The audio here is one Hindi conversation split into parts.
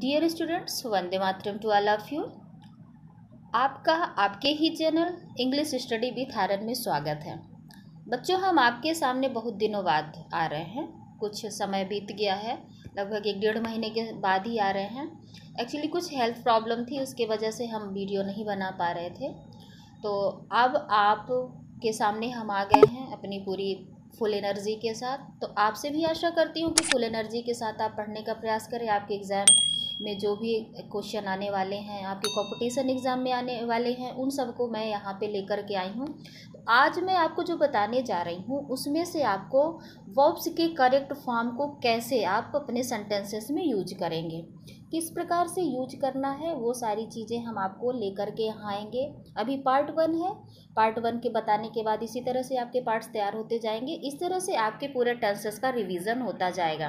dear students Vande Mataram to all of you आपका आपके ही channel English study with Aaran में स्वागत है बच्चों हम आपके सामने बहुत दिनों बाद आ रहे हैं कुछ समय बीत गया है लगभग एक डेढ़ महीने के बाद ही आ रहे हैं एक्चुअली कुछ हेल्थ प्रॉब्लम थी उसके वजह से हम वीडियो नहीं बना पा रहे थे तो अब आप के सामने हम आ गए हैं अपनी पूरी फुल एनर्जी के साथ तो आपसे भी आशा करती हूँ कि फुल एनर्जी के साथ आप पढ़ने का प्रयास करें आपके एग्ज़ाम में जो भी क्वेश्चन आने वाले हैं आपके कॉम्पिटिशन एग्ज़ाम में आने वाले हैं उन सबको मैं यहाँ पे लेकर के आई हूँ तो आज मैं आपको जो बताने जा रही हूँ उसमें से आपको वर्ब्स के करेक्ट फॉर्म को कैसे आप अपने सेंटेंसेस में यूज करेंगे किस प्रकार से यूज करना है वो सारी चीज़ें हम आपको लेकर के यहाँ आएंगे अभी पार्ट वन है पार्ट वन के बताने के बाद इसी तरह से आपके पार्ट्स तैयार होते जाएंगे इस तरह से आपके पूरे टेंसेस का रिवीजन होता जाएगा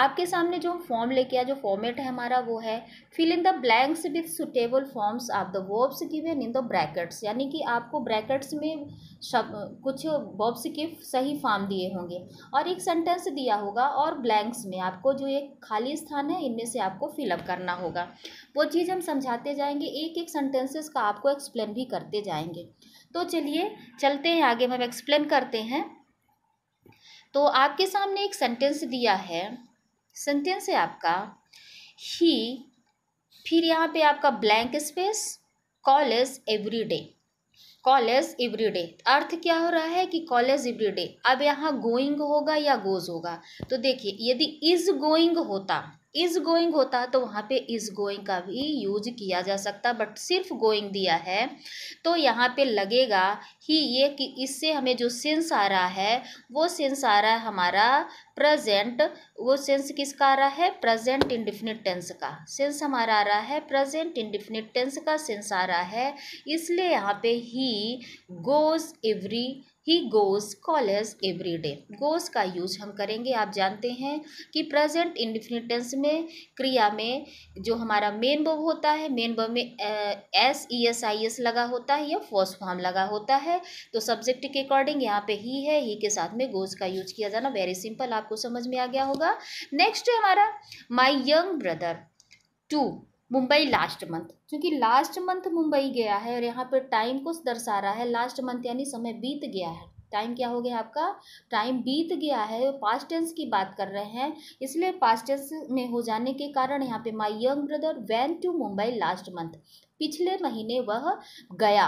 आपके सामने जो हम फॉर्म लेके आया जो फॉर्मेट है हमारा वो है fill in the blanks with suitable forms of the verbs given in the brackets यानी कि आपको ब्रैकेट्स में शब, कुछ वर्ब्स के सही फॉर्म दिए होंगे और एक सेंटेंस दिया होगा और ब्लैंक्स में आपको जो एक खाली स्थान है इनमें से आपको फिलअप करना होगा वो चीज़ हम समझाते जाएंगे एक एक सेंटेंसेस का आपको एक्सप्लेन भी करते जाएंगे तो चलिए चलते हैं आगे हम एक्सप्लेन करते हैं तो आपके सामने एक सेंटेंस दिया है सेंटेंस है आपका ही फिर यहाँ पे आपका blank space college every day college every day अर्थ क्या हो रहा है कि कॉलेज एवरी डे अब यहाँ गोइंग होगा या गोज होगा तो देखिए यदि इज गोइंग होता इज गोइंग होता तो वहाँ पे इज गोइंग का भी यूज किया जा सकता बट सिर्फ गोइंग दिया है तो यहाँ पे लगेगा ही ये कि इससे हमें जो सेंस आ रहा है वो सेंस आ रहा है हमारा प्रेजेंट वो सेंस किसका आ रहा है प्रेजेंट इंडिफिनिट टेंस का सेंस हमारा आ रहा है प्रेजेंट इंडिफिनिट टेंस का सेंस आ रहा है इसलिए यहाँ पे he goes every he goes college every day goes का यूज हम करेंगे आप जानते हैं कि प्रेजेंट इंडिफिनिटेंस में क्रिया में जो हमारा मेन बब होता है मेन बब में S E S I S लगा होता है या फर्स्ट फॉर्म लगा होता है तो सब्जेक्ट के अकॉर्डिंग यहाँ पे ही है ही के साथ में गोज़ का यूज किया जाना वेरी सिंपल आपको समझ में आ गया होगा नेक्स्ट है हमारा my young brother to Mumbai last month क्योंकि लास्ट मंथ मुंबई गया है और यहाँ पर टाइम को दर्शा रहा है लास्ट मंथ यानी समय बीत गया है टाइम क्या हो गया आपका टाइम बीत गया है पास्ट टेंस की बात कर रहे हैं इसलिए पास्ट टेंस में हो जाने के कारण यहाँ पे my young brother went to Mumbai last month पिछले महीने वह गया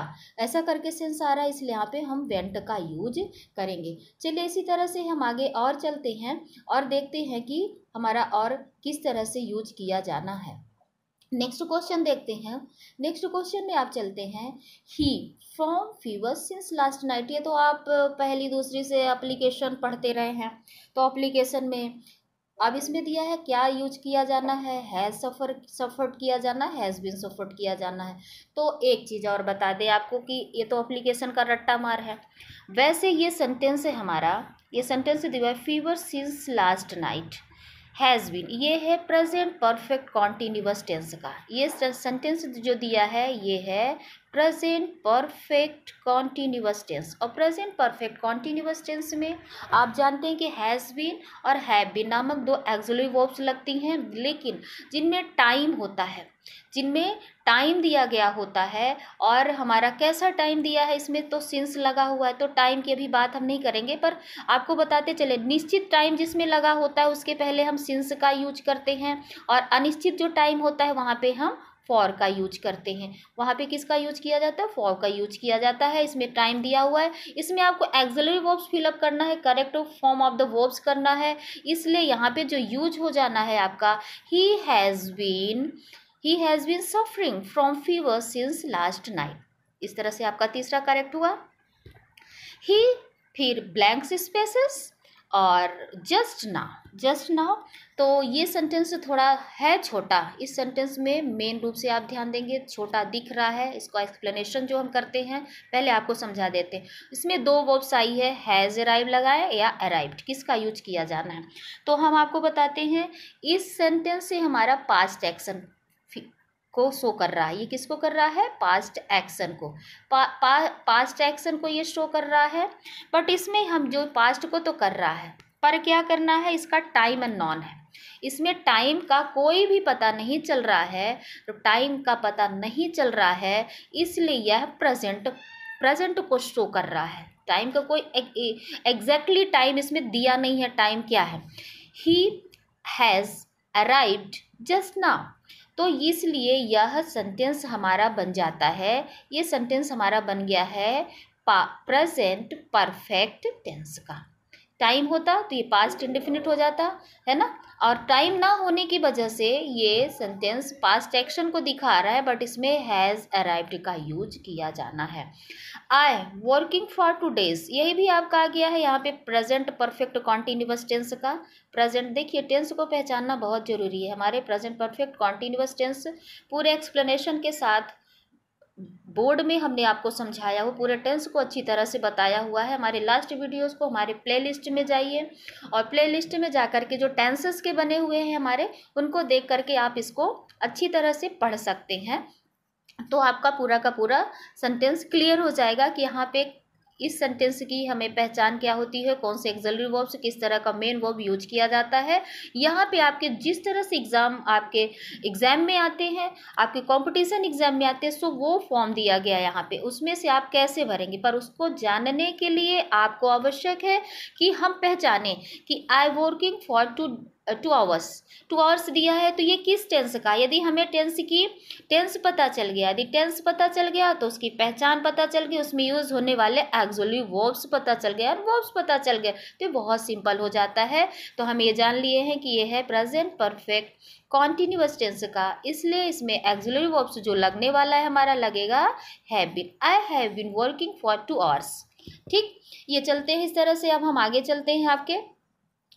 ऐसा करके सेंस आ रहा है इसलिए यहाँ पे हम वेंट का यूज करेंगे चलिए इसी तरह से हम आगे और चलते हैं और देखते हैं कि हमारा और किस तरह से यूज किया जाना है नेक्स्ट क्वेश्चन देखते हैं नेक्स्ट क्वेश्चन में आप चलते हैं he from fever since last night ये तो आप पहली दूसरी से अप्लीकेशन पढ़ते रहे हैं तो अप्लीकेशन में अब इसमें दिया है क्या यूज किया जाना है हैज़ सफ़र सफ़र्ड किया जाना हैज़ बिन सफ़र्ड किया जाना है तो एक चीज़ और बता दें आपको कि ये तो अप्लीकेशन का रट्टा मार है वैसे ये सेंटेंस है हमारा ये सेंटेंस दिया है fever since last night has been ये है प्रेजेंट परफेक्ट कॉन्टीन्यूस टेंस का ये सेंटेंस जो दिया है ये है प्रेजेंट परफेक्ट कॉन्टीन्यूस टेंस और प्रेजेंट परफेक्ट कॉन्टीन्यूस टेंस में आप जानते हैं कि हैज़ बीन और हैव बीन नामक दो एक्जोली वर्ब्स लगती हैं लेकिन जिनमें टाइम होता है जिनमें टाइम दिया गया होता है और हमारा कैसा टाइम दिया है इसमें तो सिंस लगा हुआ है तो टाइम की अभी बात हम नहीं करेंगे पर आपको बताते चले निश्चित टाइम जिसमें लगा होता है उसके पहले हम सिंस का यूज करते हैं और अनिश्चित जो टाइम होता है वहाँ पे हम फॉर का यूज करते हैं वहाँ पे किसका यूज किया जाता है फॉर का यूज किया जाता है इसमें टाइम दिया हुआ है इसमें आपको एक्जलरी वर्ब्स फिलअप करना है correct form of the verbs करना है इसलिए यहाँ पे जो यूज हो जाना है आपका he has been he has been suffering from fever since last night इस तरह से आपका तीसरा करेक्ट हुआ ही फिर ब्लैंक्स स्पेसेस और जस्ट ना जस्ट नाउ तो ये सेंटेंस थोड़ा है छोटा इस सेंटेंस में मेन रूप से आप ध्यान देंगे छोटा दिख रहा है इसका एक्सप्लेनेशन जो हम करते हैं पहले आपको समझा देते हैं इसमें दो वर्ब्स आई है हैज़ अराइव लगाए या अराइव्ड किसका यूज किया जाना है तो हम आपको बताते हैं इस सेंटेंस से हमारा पास्ट एक्शन को शो कर रहा है ये किसको कर रहा है पास्ट एक्शन को पा, पा, पास्ट एक्शन को ये शो कर रहा है बट इसमें हम जो पास्ट को तो कर रहा है पर क्या करना है इसका टाइम एंड नॉन है इसमें टाइम का कोई भी पता नहीं चल रहा है टाइम का पता नहीं चल रहा है इसलिए यह प्रेजेंट प्रेजेंट को शो कर रहा है टाइम का कोई एग्जैक्टली टाइम इसमें दिया नहीं है टाइम क्या है he has arrived just now तो इसलिए यह सेंटेंस हमारा बन जाता है ये सेंटेंस हमारा बन गया है प्रेजेंट परफेक्ट टेंस का टाइम होता तो ये पास्ट इंडिफिनिट हो जाता है ना और टाइम ना होने की वजह से ये सेंटेंस पास्ट एक्शन को दिखा रहा है बट इसमें हैज़ अराइव्ड का यूज किया जाना है I working for two days यही भी आपका आ गया है यहाँ पे प्रेजेंट परफेक्ट कॉन्टीन्यूअस टेंस का प्रेजेंट देखिए टेंस को पहचानना बहुत ज़रूरी है हमारे प्रेजेंट परफेक्ट कॉन्टीन्यूअस टेंस पूरे एक्सप्लेनेशन के साथ बोर्ड में हमने आपको समझाया हुआ पूरे टेंस को अच्छी तरह से बताया हुआ है हमारे लास्ट वीडियोस को हमारे प्लेलिस्ट में जाइए और प्लेलिस्ट में जा कर के जो टेंसेस के बने हुए हैं हमारे उनको देख करके आप इसको अच्छी तरह से पढ़ सकते हैं तो आपका पूरा का पूरा सेंटेंस क्लियर हो जाएगा कि यहाँ पे इस सेंटेंस की हमें पहचान क्या होती है कौन से एग्जलरी वर्ब से किस तरह का मेन वर्ब यूज किया जाता है यहाँ पे आपके जिस तरह से एग्ज़ाम आपके एग्ज़ाम में आते हैं आपके कंपटीशन एग्ज़ाम में आते हैं सो वो फॉर्म दिया गया यहाँ पे उसमें से आप कैसे भरेंगे पर उसको जानने के लिए आपको आवश्यक है कि हम पहचानें कि I working for two two hours two hours दिया है तो ये किस टेंस का यदि हमें टेंस की टेंस पता चल गया यदि टेंस पता चल गया तो उसकी पहचान पता चल गई उसमें यूज होने वाले एक्जोली वर्ब्स पता चल गया और वर्ब्स पता चल गया तो बहुत सिंपल हो जाता है तो हम ये जान लिए हैं कि ये है प्रेजेंट परफेक्ट कॉन्टिन्यूस टेंस का इसलिए इसमें एक्जोलरी वर्ब्स जो लगने वाला है हमारा लगेगा have been I have been working for two hours ठीक ये चलते हैं इस तरह से अब हम आगे चलते हैं आपके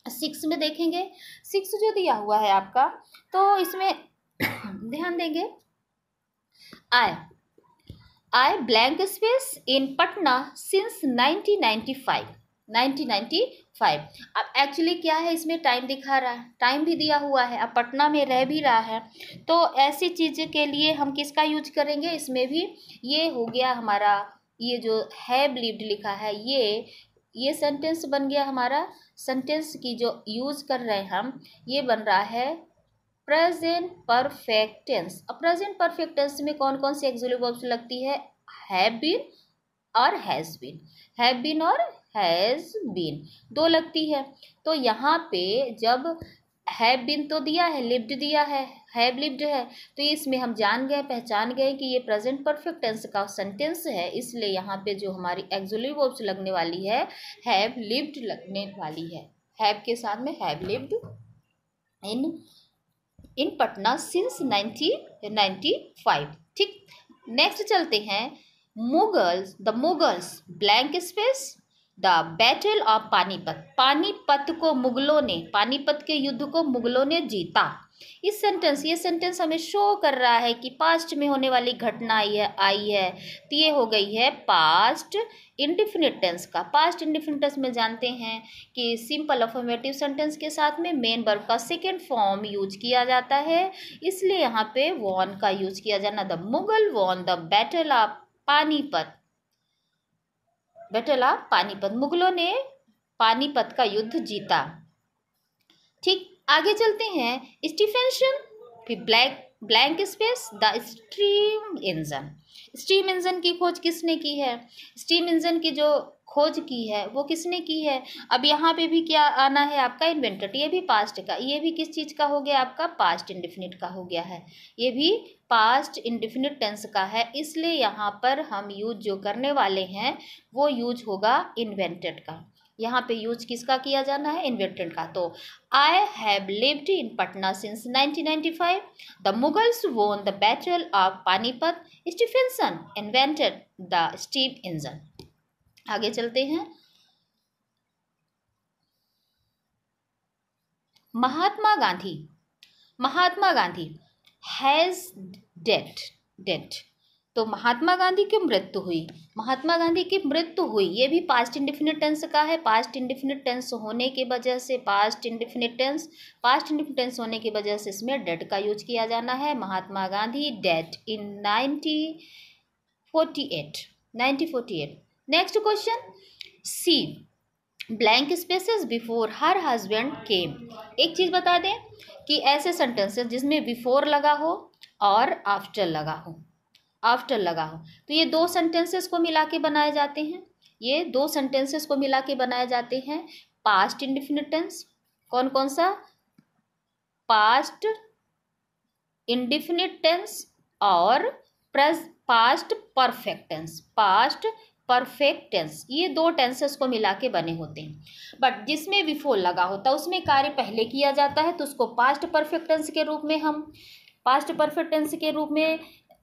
सिक्स में देखेंगे सिक्स जो दिया हुआ है आपका तो इसमें ध्यान देंगे I I blank space in Patna since ninety five अब एक्चुअली क्या है इसमें टाइम दिखा रहा है टाइम भी दिया हुआ है अब पटना में रह भी रहा है तो ऐसी चीज़ के लिए हम किसका यूज करेंगे इसमें भी ये हो गया हमारा ये जो है बिलीव्ड लिखा है ये ये सेंटेंस बन गया हमारा सेंटेंस की जो यूज़ कर रहे हैं हम ये बन रहा है प्रेजेंट परफेक्ट टेंस अब प्रेजेंट परफेक्ट टेंस में कौन कौन सी एक्जिलिव वर्ब्स लगती है हैव बीन और हैज़ बीन हैव बीन और हैज़ बीन दो लगती है तो यहाँ पे जब है बिन तो दिया है लिव्ड दिया है हैव लिव्ड है तो इसमें हम जान गए पहचान गए कि ये प्रेजेंट परफेक्ट टेंस का सेंटेंस है इसलिए यहाँ पे जो हमारी एक्जुलरी वर्ब्स लगने वाली है हैव लिव्ड लगने वाली है हैव के साथ में have lived in in Patna since nineteen ninety five ठीक नेक्स्ट चलते हैं Mughals the Mughals blank space the battle of Panipat Panipat को मुगलों ने पानीपत के युद्ध को मुगलों ने जीता इस सेंटेंस ये सेंटेंस हमें शो कर रहा है कि पास्ट में होने वाली घटना आई है आई है तो ये हो गई है पास्ट इंडिफिनिट टेंस का पास्ट इंडिफिनिट टेंस में जानते हैं कि सिंपल अफॉर्मेटिव सेंटेंस के साथ में मेन वर्ब का सेकेंड फॉर्म यूज किया जाता है इसलिए यहाँ पे वॉन का यूज किया जाना the Mughal won the battle of Panipat डटला पानीपत मुगलों ने पानीपत का युद्ध जीता ठीक आगे चलते हैं स्टीफेंशन फिर black blank space the stream engine steam engine की खोज किसने की है स्टीम इंजन की जो खोज की है वो किसने की है अब यहाँ पे भी क्या आना है आपका इन्वेंटेड ये भी पास्ट का ये भी किस चीज़ का हो गया आपका पास्ट इंडिफिनिट का हो गया है ये भी पास्ट इंडिफिनिट टेंस का है इसलिए यहाँ पर हम यूज जो करने वाले हैं वो यूज होगा इन्वेंटेड का यहाँ पे यूज किसका किया जाना है इन्वेंटेड का तो I have lived in Patna since 1995 the Mughals won the battle of Panipat Stephenson invented the steam engine आगे चलते हैं Mahatma Gandhi Mahatma Gandhi has died died तो महात्मा गांधी की मृत्यु हुई महात्मा गांधी की मृत्यु हुई ये भी पास्ट इंडिफिनिट टेंस का है पास्ट इंडिफिनिट टेंस होने की वजह से past indefinite tense past indefinite tense होने की वजह से इसमें डेट का यूज किया जाना है Mahatma Gandhi died in nineteen forty eight nineteen forty eight next question she blank spaces before her husband came एक चीज़ बता दें कि ऐसे सेंटेंसेस जिसमें बिफोर लगा हो और आफ्टर लगा हो आफ्टर लगा हो तो ये दो सेंटेंसेस को मिला के बनाए जाते हैं ये दो सेंटेंसेस को मिला के बनाए जाते हैं पास्ट इंडिफिनिटेंस कौन कौन सा पास्ट इंडिफिनिटेंस और प्रेज past perfect tense past perfect tense ये दो टेंसेस को मिला के बने होते हैं बट जिसमें बिफोर लगा होता है उसमें कार्य पहले किया जाता है तो उसको पास्ट परफेक्ट टेंस के रूप में हम पास्ट परफेक्ट टेंस के रूप में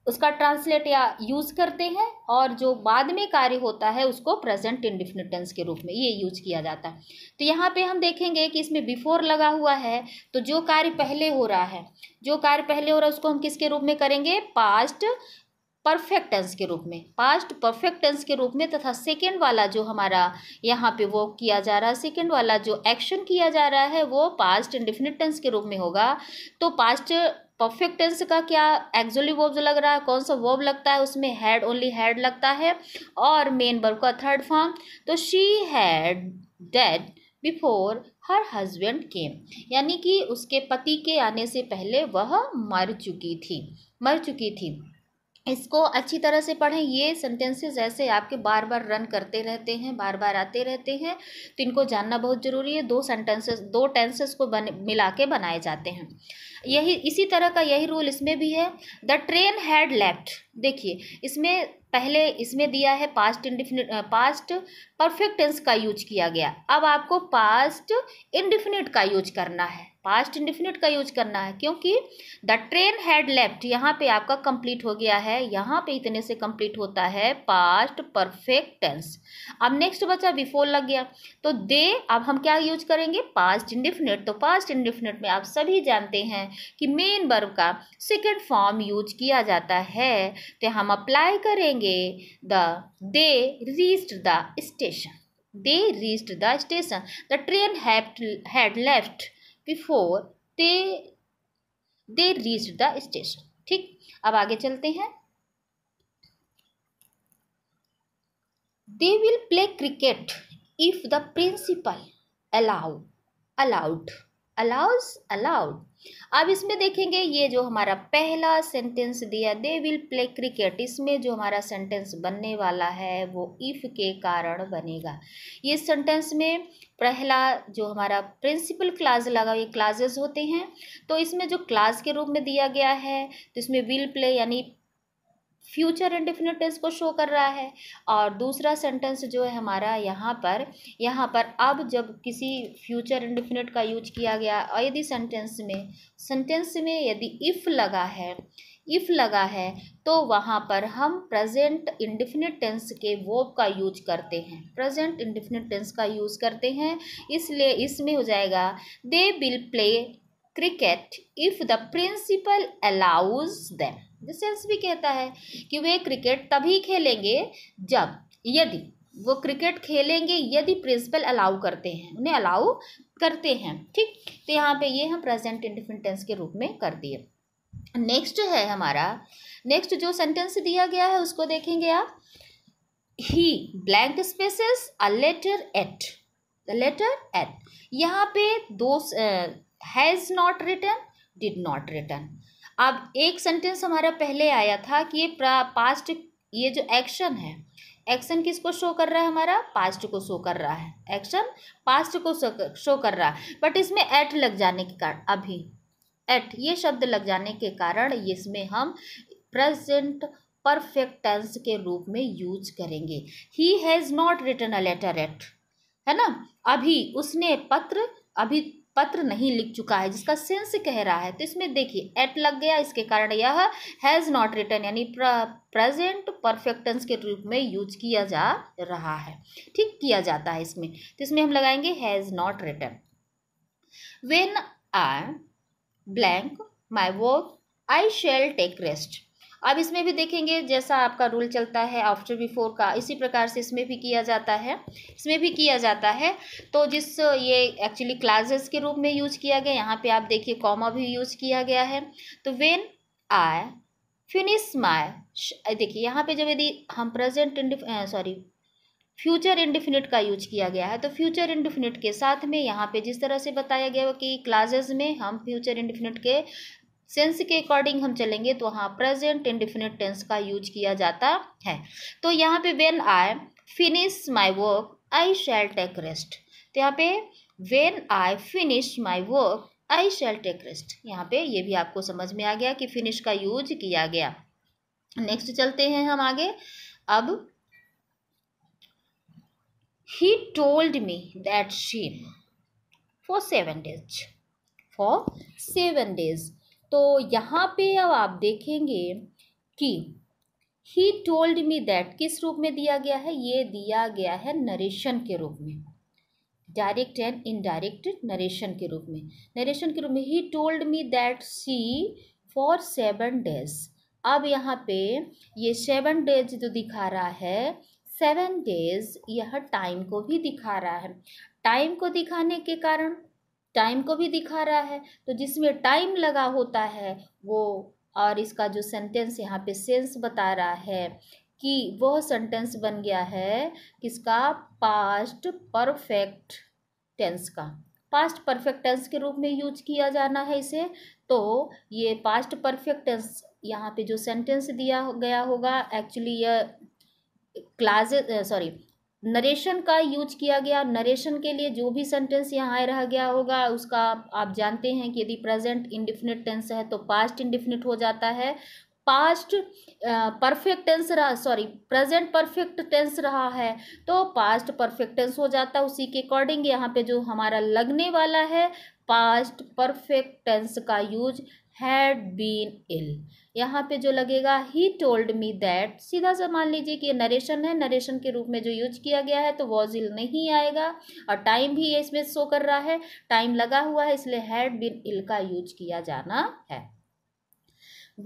उसका ट्रांसलेट या यूज़ करते हैं और जो बाद में कार्य होता है उसको प्रेजेंट इंडिफिनिट टेंस के रूप में ये यूज किया जाता है तो यहाँ पे हम देखेंगे कि इसमें बिफोर लगा हुआ है तो जो कार्य पहले हो रहा है जो कार्य पहले हो रहा है उसको हम किसके रूप में करेंगे पास्ट परफेक्ट टेंस के रूप में पास्ट परफेक्ट टेंस के रूप में तथा सेकेंड वाला जो हमारा यहाँ पे वो किया जा रहा है सेकेंड वाला जो एक्शन किया जा रहा है वो पास्ट इंडिफिनिट टेंस के रूप में होगा तो पास्ट परफेक्ट टेंस का क्या एक्जोली वर्ब लग रहा है कौन सा वर्ब लगता है उसमें हैड ओनली हैड लगता है और मेन वर्ब का थर्ड फॉर्म तो she had died before her husband came यानी कि उसके पति के आने से पहले वह मर चुकी थी मर चुकी थी इसको अच्छी तरह से पढ़ें ये सेंटेंसेस ऐसे आपके बार बार रन करते रहते हैं बार बार आते रहते हैं तो इनको जानना बहुत ज़रूरी है दो सेंटेंसेस दो टेंसेस को बन मिला के बनाए जाते हैं यही इसी तरह का यही रूल इसमें भी है द ट्रेन हैड लेफ्ट देखिए इसमें पहले इसमें दिया है past indefinite past perfect tense का यूज किया गया अब आपको पास्ट इंडिफिनिट का यूज करना है पास्ट इंडिफिनिट का यूज करना है क्योंकि द ट्रेन हैड लेफ्ट यहाँ पे आपका कंप्लीट हो गया है यहाँ पे इतने से कंप्लीट होता है पास्ट परफेक्ट टेंस अब नेक्स्ट बचा बिफोर लग गया तो दे अब हम क्या यूज करेंगे पास्ट इंडिफिनिट तो पास्ट इंडिफिनिट में आप सभी जानते हैं कि मेन वर्ब का सेकेंड फॉर्म यूज किया जाता है तो हम अप्लाई करेंगे the they reached the station they reached the station the train had left before they they reach the station ठीक अब आगे चलते हैं they will play cricket if the principal allow allowed allows allowed अब इसमें देखेंगे ये जो हमारा पहला सेंटेंस दिया दे विल प्ले क्रिकेट इसमें जो हमारा सेंटेंस बनने वाला है वो इफ़ के कारण बनेगा ये सेंटेंस में पहला जो हमारा प्रिंसिपल क्लाज लगा ये क्लाजेस होते हैं तो इसमें जो क्लाज के रूप में दिया गया है तो इसमें विल प्ले यानी फ्यूचर इंडिफिनिट टेंस को शो कर रहा है और दूसरा सेंटेंस जो है हमारा यहाँ पर यहाँ पर अब जब किसी फ्यूचर इंडिफिनिट का यूज किया गया और यदि सेंटेंस में सेंटेंस में यदि इफ़ लगा है इफ़ लगा है तो वहाँ पर हम प्रेजेंट इंडिफिनिट टेंस के वर्ब का यूज करते हैं प्रेजेंट इंडिफिनिट टेंस का यूज़ करते हैं इसलिए इसमें हो जाएगा they will play cricket if the principal allows them sense भी कहता है कि वे क्रिकेट तभी खेलेंगे जब यदि वो क्रिकेट खेलेंगे यदि प्रिंसिपल अलाउ करते हैं उन्हें अलाउ करते हैं ठीक तो यहाँ पे ये हम प्रेजेंट इंडिफिन टेंस के रूप में कर दिए नेक्स्ट है हमारा नेक्स्ट जो सेंटेंस दिया गया है उसको देखेंगे आप he blank spaces a letter yet the letter N यहाँ पे दो has not written did not written अब एक सेंटेंस हमारा पहले आया था कि ये पास्ट ये जो एक्शन है एक्शन किसको शो कर रहा है हमारा पास्ट को शो कर रहा है एक्शन पास्ट को शो कर रहा है बट इसमें एट लग जाने के कारण अभी एट ये शब्द लग जाने के कारण इसमें हम प्रेजेंट परफेक्ट टेंस के रूप में यूज करेंगे he has not written a letter yet है ना अभी उसने पत्र अभी पत्र नहीं लिख चुका है जिसका सेंस कह रहा है तो इसमें देखिए एट लग गया इसके कारण यह हैज़ नॉट रिटर्न यानी प्रेजेंट परफेक्टेंस के रूप में यूज किया जा रहा है ठीक किया जाता है इसमें तो इसमें हम लगाएंगे has not written when I blank my work I shall take rest अब इसमें भी देखेंगे जैसा आपका रूल चलता है आफ्टर बिफोर का इसी प्रकार से इसमें भी किया जाता है इसमें भी किया जाता है तो जिस ये एक्चुअली क्लासेस के रूप में यूज किया गया यहाँ पे आप देखिए कॉमा भी यूज किया गया है तो वेन आई फिनिश माई देखिए यहाँ पे जब यदि हम प्रेजेंट सॉरी फ्यूचर इंडिफिनिट का यूज किया गया है तो फ्यूचर इंडिफिनिट के साथ में यहाँ पे जिस तरह से बताया गया कि क्लासेस में हम फ्यूचर इंडिफिनिट के सेंस के अकॉर्डिंग हम चलेंगे तो वहाँ प्रेजेंट इंडिफिनिट टेंस का यूज किया जाता है तो यहाँ पे when I finish my work I shall take rest तो यहाँ पे when I finish my work I shall take rest यहाँ पे ये भी आपको समझ में आ गया कि फिनिश का यूज किया गया नेक्स्ट चलते हैं हम आगे अब he told me that she for seven days for seven days तो यहाँ पे अब आप देखेंगे कि ही टोल्ड मी दैट किस रूप में दिया गया है ये दिया गया है नरेशन के रूप में डायरेक्ट एंड इनडायरेक्ट नरेशन के रूप में नरेशन के रूप में he told me that she for seven days अब यहाँ पे ये सेवन डेज जो दिखा रहा है सेवन डेज यह टाइम को भी दिखा रहा है टाइम को दिखाने के कारण टाइम को भी दिखा रहा है तो जिसमें टाइम लगा होता है वो और इसका जो सेंटेंस यहाँ पे सेंस बता रहा है कि वह सेंटेंस बन गया है किसका पास्ट परफेक्ट टेंस का पास्ट परफेक्ट टेंस के रूप में यूज किया जाना है इसे तो ये पास्ट परफेक्ट टेंस यहाँ पे जो सेंटेंस दिया गया होगा एक्चुअली यह क्लासेज सॉरी नरेशन का यूज किया गया नरेशन के लिए जो भी सेंटेंस यहाँ रह गया होगा उसका आप जानते हैं कि यदि प्रेजेंट इंडिफिनिट टेंस है तो पास्ट इंडिफिनिट हो जाता है पास्ट परफेक्ट टेंस रहा सॉरी प्रेजेंट परफेक्ट टेंस रहा है तो पास्ट परफेक्ट टेंस हो जाता है उसी के अकॉर्डिंग यहाँ पे जो हमारा लगने वाला है पास्ट परफेक्ट टेंस का यूज हैड बीन इल यहाँ पे जो लगेगा ही टोल्ड मी दैट सीधा सा मान लीजिए कि ये नरेशन है नरेशन के रूप में जो यूज किया गया है तो वॉज इल नहीं आएगा और टाइम भी ये इसमें शो कर रहा है टाइम लगा हुआ है इसलिए हैड बीन इल का यूज किया जाना है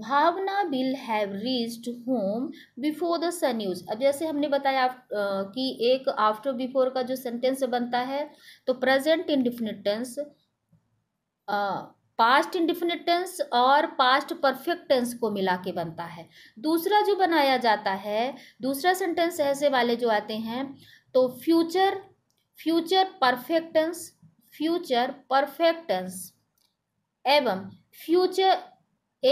Bhavna will have reached home before the sun use अब जैसे हमने बताया आ, कि एक आफ्टर बिफोर का जो सेंटेंस बनता है तो present indefinite tense past indefinite tense और पास्ट परफेक्ट टेंस को मिला के बनता है दूसरा जो बनाया जाता है दूसरा सेंटेंस ऐसे वाले जो आते हैं तो future future perfect tense future perfect tense एवं फ्यूचर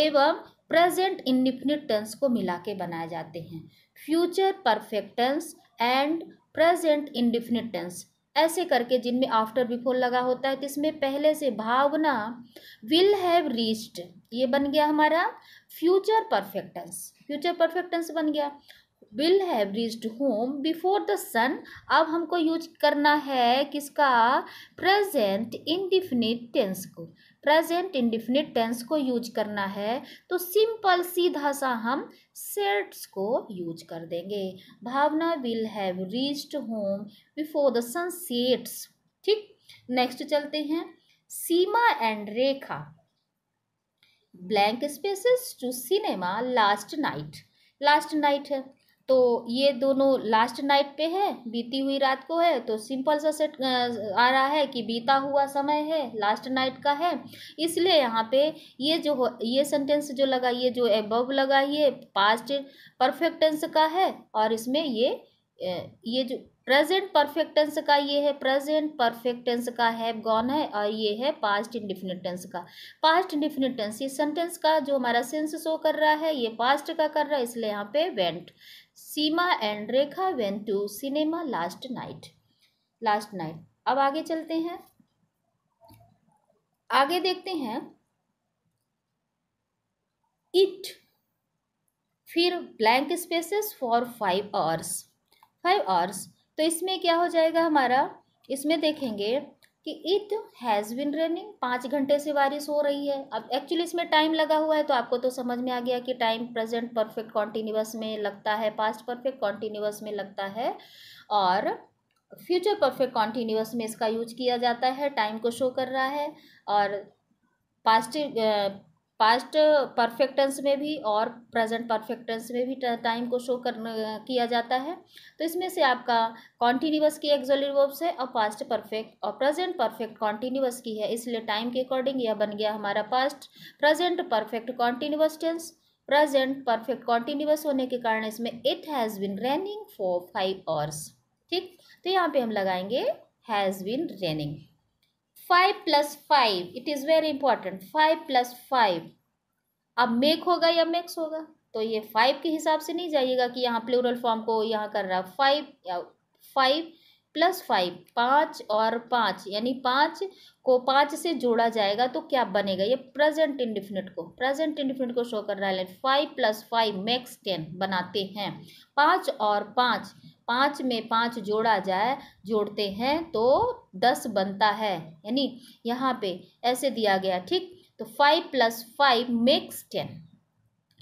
एवं प्रेजेंट इंडिफिनिट टेंस को मिला के बनाए जाते हैं future perfect tense and present indefinite tense ऐसे करके जिनमें आफ्टर बिफोर लगा होता है तो इसमें पहले से भावना विल हैव रीच्ड ये बन गया हमारा फ्यूचर परफेक्टेंस फ्यूचर परफेक्टेंस बन गया will have reached home before the sun अब हमको यूज करना है किसका प्रेजेंट इंडिफिनिट टेंस को प्रेजेंट इंडिफिनिट टेंस को यूज करना है तो सिंपल सीधा सा हम सेट्स को यूज कर देंगे Bhavna will have reached home before the sun sets ठीक नेक्स्ट चलते हैं Seema and Rekha blank spaces to cinema last night last night है तो ये दोनों लास्ट नाइट पे है बीती हुई रात को है तो सिंपल सा सेट आ रहा है कि बीता हुआ समय है लास्ट नाइट का है इसलिए यहाँ पे ये जो ये सेंटेंस जो लगा ये जो एबव लगा ये पास्ट परफेक्ट टेंस का है और इसमें ये ये जो प्रेजेंट परफेक्ट टेंस का ये है प्रेजेंट परफेक्ट टेंस का हैव गॉन है और ये है पास्ट इंडिफिनिट टेंस का पास्ट इंडिफिनिट टेंस ये सेंटेंस का जो हमारा सेंस शो कर रहा है ये पास्ट का कर रहा है इसलिए यहाँ पे went Seema and Rekha went to cinema last night last night अब आगे चलते हैं आगे देखते हैं इट फिर blank spaces for five hours five hours तो इसमें क्या हो जाएगा हमारा इसमें देखेंगे कि इट हैज़ बिन रनिंग पाँच घंटे से बारिश हो रही है अब एक्चुअली इसमें टाइम लगा हुआ है तो आपको तो समझ में आ गया कि टाइम प्रेजेंट परफेक्ट कॉन्टीन्यूस में लगता है पास्ट परफेक्ट कॉन्टीन्यूस में लगता है और फ्यूचर परफेक्ट कॉन्टीन्यूस में इसका यूज किया जाता है टाइम को शो कर रहा है और पास्ट पास्ट परफेक्टेंस में भी और प्रेजेंट परफेक्टेंस में भी टाइम को शो कर किया जाता है तो इसमें से आपका कॉन्टीन्यूस की एक्जोलिव वर्ब्स है और पास्ट परफेक्ट और प्रेजेंट परफेक्ट कॉन्टीन्यूस की है इसलिए टाइम के अकॉर्डिंग यह बन गया हमारा past present perfect continuous tense present perfect continuous होने के कारण इसमें it has been raining for five hours ठीक तो यहाँ पर हम लगाएंगे has been raining five plus five it is very important five plus five अब मेक होगा या मेक्स होगा तो ये फाइव के हिसाब से नहीं जाइएगा कि यहाँ प्लूरल फॉर्म को यहाँ कर रहा फाइव या फाइव प्लस फाइव पाँच और पाँच यानी पाँच को पाँच से जोड़ा जाएगा तो क्या बनेगा ये प्रेजेंट इंडिफिनिट को प्रेजेंट इंडिफिनिट को शो कर रहा है five plus five makes ten बनाते हैं पाँच और पाँच पाँच में पाँच जोड़ा जाए जोड़ते हैं तो दस बनता है यानी यहाँ पे ऐसे दिया गया ठीक तो five plus five makes ten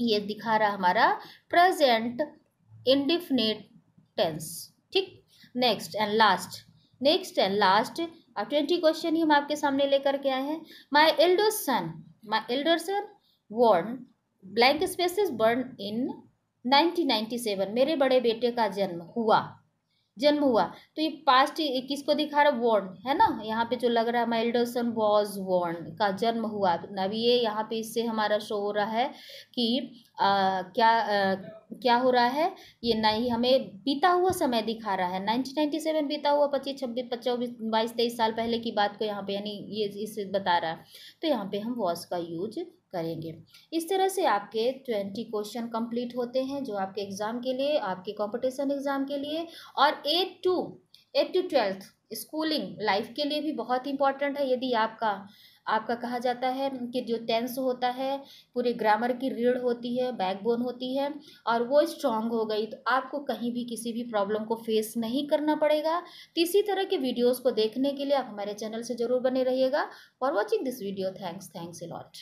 ये दिखा रहा हमारा प्रेजेंट इंडिफिनेट टेंस ठीक next and last next and last अब ट्वेंटी क्वेश्चन ही हम आपके सामने लेकर के आए हैं my elder son my elder son born blank spaces born in 1997 मेरे बड़े बेटे का जन्म हुआ जन्म हुआ तो ये पास्ट किसको दिखा रहा है वॉर्न है ना यहाँ पे जो लग रहा है माइल्डसन वॉज वॉर्न का जन्म हुआ अभी ये यहाँ पे इससे हमारा शो हो रहा है कि क्या क्या हो रहा है ये ना ही हमें बीता हुआ समय दिखा रहा है नाइनटीन नाइन्टी सेवन बीता हुआ पच्चीस छब्बीस पच्चीस बाईस तेईस साल पहले की बात को यहाँ पे यानी ये इस बता रहा है तो यहाँ पे हम वॉस का यूज करेंगे इस तरह से आपके ट्वेंटी क्वेश्चन कंप्लीट होते हैं जो आपके एग्ज़ाम के लिए आपके कॉम्पिटिशन एग्ज़ाम के लिए और eight to eight to twelfth schooling life के लिए भी बहुत इंपॉर्टेंट है यदि आपका आपका कहा जाता है कि जो टेंस होता है पूरे ग्रामर की रीढ़ होती है बैकबोन होती है और वो स्ट्रांग हो गई तो आपको कहीं भी किसी भी प्रॉब्लम को फेस नहीं करना पड़ेगा तो इसी तरह के वीडियोज़ को देखने के लिए आप हमारे चैनल से ज़रूर बने रहिएगा for watching this video thanks thanks a lot